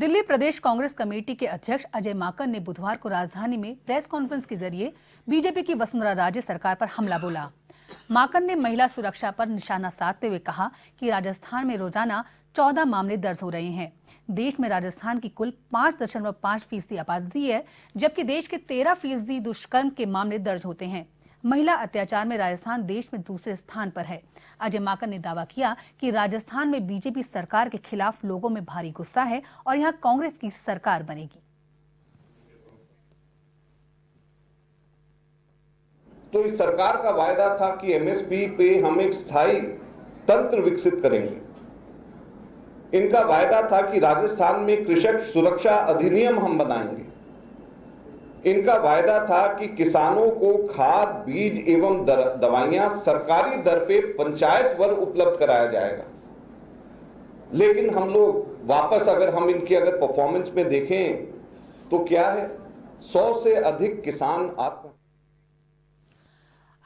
दिल्ली प्रदेश Congress committee के अध्यक्ष अजय माकन ने बुधवार को राजधानी में प्रेस कॉन्फ्रेंस के जरिए बीजेपी की वसुंधरा राजे सरकार पर हमला बोला माकन ने महिला सुरक्षा पर निशाना साधते हुए कहा कि राजस्थान में रोजाना चौदह मामले दर्ज हो रहे हैं देश में राजस्थान की कुल पाँच दशमलव पाँच फीसदी आबादी है जबकि देश के तेरह फीसदी दुष्कर्म के मामले दर्ज होते हैं महिला अत्याचार में राजस्थान देश में दूसरे स्थान पर है अजय माकन ने दावा किया कि राजस्थान में बीजेपी सरकार के खिलाफ लोगों में भारी गुस्सा है और यहाँ कांग्रेस की सरकार बनेगी तो इस सरकार का वायदा था कि एमएसपी पे हम एक स्थायी तंत्र विकसित करेंगे इनका वायदा था कि राजस्थान में कृषक सुरक्षा अधिनियम हम बनाएंगे इनका वायदा था कि किसानों को खाद बीज एवं दवाइयां सरकारी दर पे पंचायत वर उपलब्ध कराया जाएगा लेकिन हम लोग वापस अगर हम इनकी अगर परफॉर्मेंस में देखें तो क्या है सौ से अधिक किसान आत्म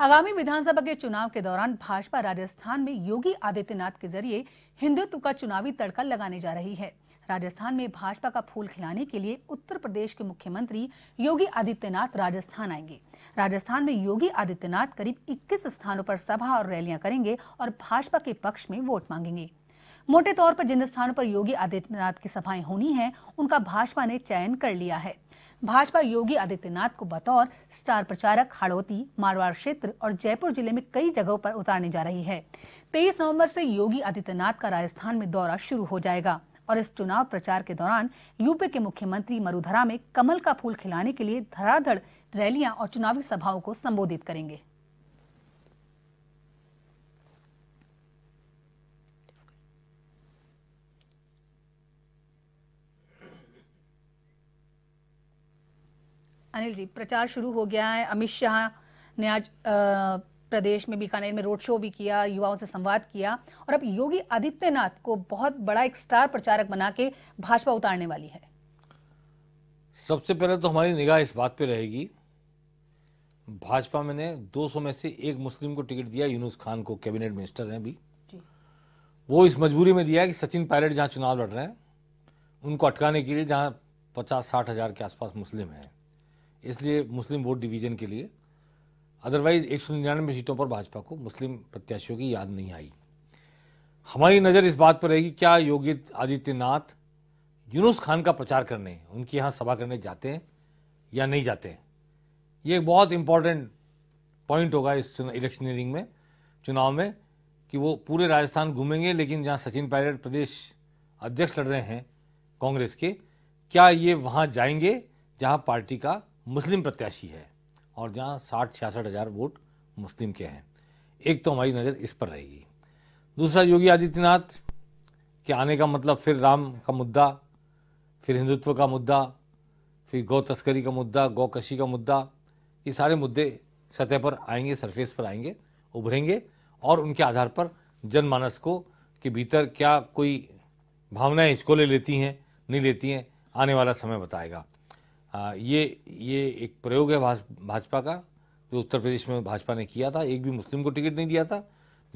आगामी विधानसभा के चुनाव के दौरान भाजपा राजस्थान में योगी आदित्यनाथ के जरिए हिंदुत्व का चुनावी तड़का लगाने जा रही है राजस्थान में भाजपा का फूल खिलाने के लिए उत्तर प्रदेश के मुख्यमंत्री योगी आदित्यनाथ राजस्थान आएंगे राजस्थान में योगी आदित्यनाथ करीब 21 स्थानों पर सभा और रैलियां करेंगे और भाजपा के पक्ष में वोट मांगेंगे मोटे तौर पर जिन स्थानों पर योगी आदित्यनाथ की सभाएं होनी है उनका भाजपा ने चयन कर लिया है भाजपा योगी आदित्यनाथ को बतौर स्टार प्रचारक हड़ौती मारवाड़ क्षेत्र और जयपुर जिले में कई जगहों पर उतारने जा रही है तेईस नवम्बर से योगी आदित्यनाथ का राजस्थान में दौरा शुरू हो जाएगा और इस चुनाव प्रचार के दौरान यूपी के मुख्यमंत्री मरुधरा में कमल का फूल खिलाने के लिए धराधड़ रैलियां और चुनावी सभाओं को संबोधित करेंगे अनिल जी प्रचार शुरू हो गया है अमित शाह ने आज आ, प्रदेश में बीकानेर में रोड शो भी किया युवाओं से संवाद किया और अब योगी आदित्यनाथ को बहुत बड़ा एक स्टार प्रचारक बना के भाजपा उतारने वाली है सबसे पहले तो हमारी निगाह इस बात पे रहेगी भाजपा में ने 200 में से एक मुस्लिम को टिकट दिया यूनुस खान को कैबिनेट मिनिस्टर हैं अभी वो इस मजबूरी में दिया कि सचिन पायलट जहाँ चुनाव लड़ रहे हैं उनको अटकाने के लिए जहाँ पचास साठ हज़ार के आसपास मुस्लिम हैं इसलिए मुस्लिम वोट डिवीज़न के लिए अदरवाइज एक सौ निन्यानवे सीटों पर भाजपा को मुस्लिम प्रत्याशियों की याद नहीं आई हमारी नज़र इस बात पर रहेगी क्या योगी आदित्यनाथ यूनुस खान का प्रचार करने उनके यहाँ सभा करने जाते हैं या नहीं जाते हैं ये एक बहुत इंपॉर्टेंट पॉइंट होगा इस इलेक्शनरिंग में चुनाव में कि वो पूरे राजस्थान घूमेंगे लेकिन जहाँ सचिन पायलट प्रदेश अध्यक्ष लड़ रहे हैं कांग्रेस के क्या ये वहाँ जाएंगे जहाँ पार्टी का मुस्लिम प्रत्याशी है और जहाँ साठ छियासठ हज़ार वोट मुस्लिम के हैं एक तो हमारी नज़र इस पर रहेगी दूसरा योगी आदित्यनाथ के आने का मतलब फिर राम का मुद्दा फिर हिंदुत्व का मुद्दा फिर गौ तस्करी का मुद्दा गौकशी का मुद्दा ये सारे मुद्दे सतह पर आएंगे सरफेस पर आएंगे उभरेंगे और उनके आधार पर जनमानस को के भीतर क्या कोई भावनाएं ले लेती हैं नहीं लेती हैं आने वाला समय बताएगा आ, ये ये एक प्रयोग है भाजपा का जो उत्तर प्रदेश में भाजपा ने किया था एक भी मुस्लिम को टिकट नहीं दिया था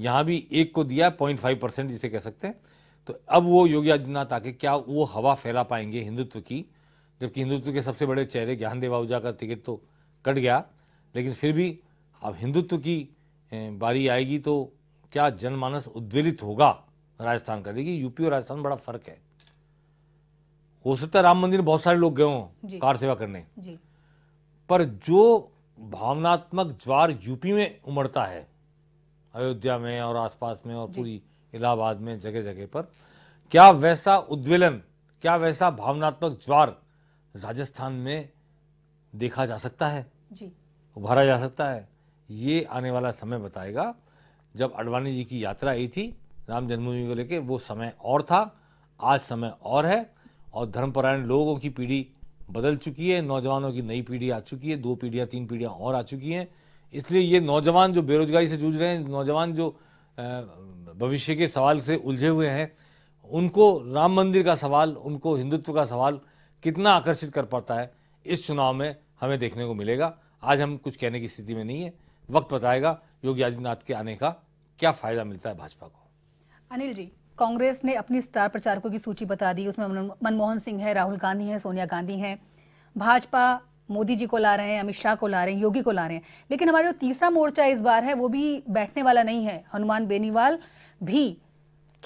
यहाँ भी एक को दिया पॉइंट फाइव परसेंट जिसे कह सकते हैं तो अब वो योगी आदित्यनाथ आके क्या वो हवा फैला पाएंगे हिंदुत्व की जबकि हिंदुत्व के सबसे बड़े चेहरे ज्ञानदेव आहूजा का टिकट तो कट गया लेकिन फिर भी अब हिंदुत्व की बारी आएगी तो क्या जनमानस उद्वेलित होगा राजस्थान का देखिए यूपी और राजस्थान बड़ा फर्क है हो सकता है राम मंदिर में बहुत सारे लोग गए हों कार सेवा करने जी। पर जो भावनात्मक ज्वार यूपी में उमड़ता है अयोध्या में और आसपास में और पूरी इलाहाबाद में जगह जगह पर क्या वैसा उद्वेलन क्या वैसा भावनात्मक ज्वार राजस्थान में देखा जा सकता है उभारा जा सकता है ये आने वाला समय बताएगा जब अडवाणी जी की यात्रा आई थी राम जन्मभूमि को लेकर वो समय और था आज समय और है और धर्मपरायण लोगों की पीढ़ी बदल चुकी है नौजवानों की नई पीढ़ी आ चुकी है दो पीढ़ियाँ तीन पीढ़ियाँ और आ चुकी हैं इसलिए ये नौजवान जो बेरोजगारी से जूझ रहे हैं नौजवान जो भविष्य के सवाल से उलझे हुए हैं उनको राम मंदिर का सवाल उनको हिंदुत्व का सवाल कितना आकर्षित कर पाता है इस चुनाव में हमें देखने को मिलेगा आज हम कुछ कहने की स्थिति में नहीं है वक्त बताएगा योगी आदित्यनाथ के आने का क्या फ़ायदा मिलता है भाजपा को अनिल जी कांग्रेस ने अपनी स्टार प्रचारकों की सूची बता दी उसमें मनमोहन सिंह है राहुल गांधी है सोनिया गांधी है भाजपा मोदी जी को ला रहे हैं अमित शाह को ला रहे हैं योगी को ला रहे हैं लेकिन हमारा जो तीसरा मोर्चा इस बार है वो भी बैठने वाला नहीं है हनुमान बेनीवाल भी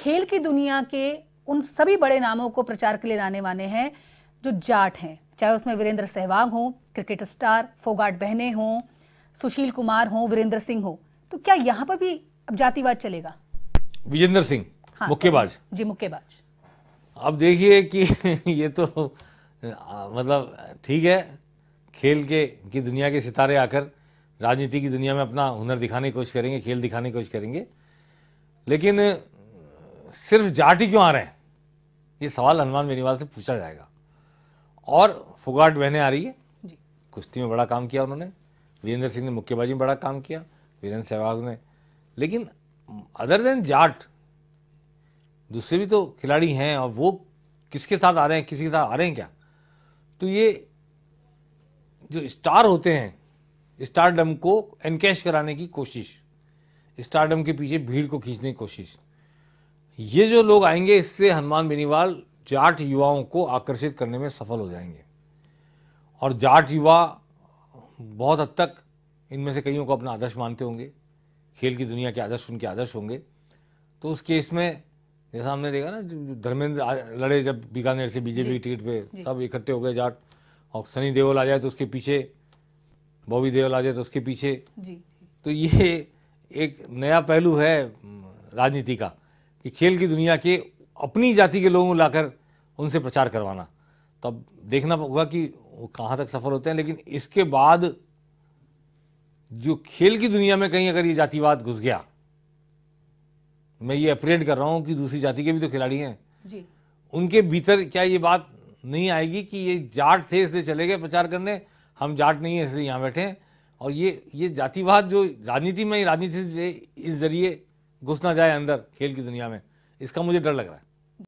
खेल की दुनिया के उन सभी बड़े नामों को प्रचार के लिए लाने वाले हैं जो जाट हैं चाहे उसमें वीरेंद्र सहवाग हो क्रिकेट स्टार फोगाट बहने हों सुशील कुमार हो वीरेंद्र सिंह हो तो क्या यहां पर भी अब जातिवाद चलेगा विजेंद्र सिंह हाँ, मुक्केबाज जी मुक्केबाज अब देखिए कि ये तो मतलब ठीक है खेल के की दुनिया के सितारे आकर राजनीति की दुनिया में अपना हुनर दिखाने की कोशिश करेंगे खेल दिखाने की कोशिश करेंगे लेकिन सिर्फ जाट ही क्यों आ रहे हैं ये सवाल हनुमान बेनीवाल से पूछा जाएगा और फुगाट बहने आ रही है कुश्ती में बड़ा काम किया उन्होंने वीरेंद्र सिंह ने मुक्केबाजी में बड़ा काम किया वीरेंद्र सहवाग ने लेकिन अदर देन जाट दूसरे भी तो खिलाड़ी हैं और वो किसके साथ आ रहे हैं किसी के साथ आ रहे हैं क्या तो ये जो स्टार होते हैं स्टारडम को एनकैश कराने की कोशिश स्टारडम के पीछे भीड़ को खींचने की कोशिश ये जो लोग आएंगे इससे हनुमान बेनीवाल जाट युवाओं को आकर्षित करने में सफल हो जाएंगे और जाट युवा बहुत हद तक इनमें से कईयों को अपना आदर्श मानते होंगे खेल की दुनिया के आदर्श उनके आदर्श होंगे तो उस केस में जैसा हमने देखा ना धर्मेंद्र लड़े जब बीकानेर से बीजेपी टिकट पे सब इकट्ठे हो गए जाट और सनी देओल आ जाए तो उसके पीछे बॉबी देओल आ जाए तो उसके पीछे जी तो ये एक नया पहलू है राजनीति का कि खेल की दुनिया के अपनी जाति के लोगों को लाकर उनसे प्रचार करवाना तो अब देखना होगा कि वो कहाँ तक सफल होते हैं लेकिन इसके बाद जो खेल की दुनिया में कहीं अगर ये जातिवाद घुस गया मैं ये अप्रिएट कर रहा हूँ कि दूसरी जाति के भी तो खिलाड़ी हैं जी उनके भीतर क्या ये बात नहीं आएगी कि ये जाट थे इसलिए चले गए प्रचार करने हम जाट नहीं है इसलिए यहाँ बैठे हैं और ये ये जातिवाद जो राजनीति में राजनीति से इस जरिए घुस ना जाए अंदर खेल की दुनिया में इसका मुझे डर लग रहा है